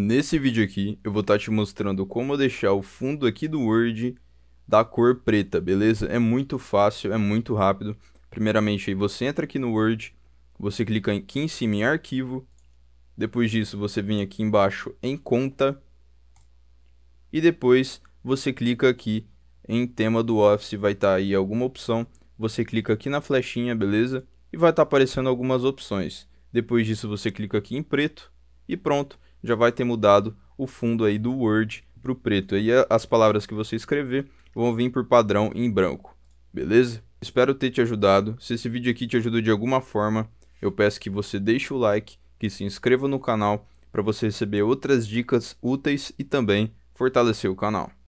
Nesse vídeo aqui, eu vou estar tá te mostrando como deixar o fundo aqui do Word da cor preta, beleza? É muito fácil, é muito rápido. Primeiramente, aí você entra aqui no Word, você clica aqui em cima em Arquivo. Depois disso, você vem aqui embaixo em Conta. E depois, você clica aqui em Tema do Office, vai estar tá aí alguma opção. Você clica aqui na flechinha, beleza? E vai estar tá aparecendo algumas opções. Depois disso, você clica aqui em preto e pronto já vai ter mudado o fundo aí do Word para o preto. E as palavras que você escrever vão vir por padrão em branco, beleza? Espero ter te ajudado. Se esse vídeo aqui te ajudou de alguma forma, eu peço que você deixe o like, que se inscreva no canal para você receber outras dicas úteis e também fortalecer o canal.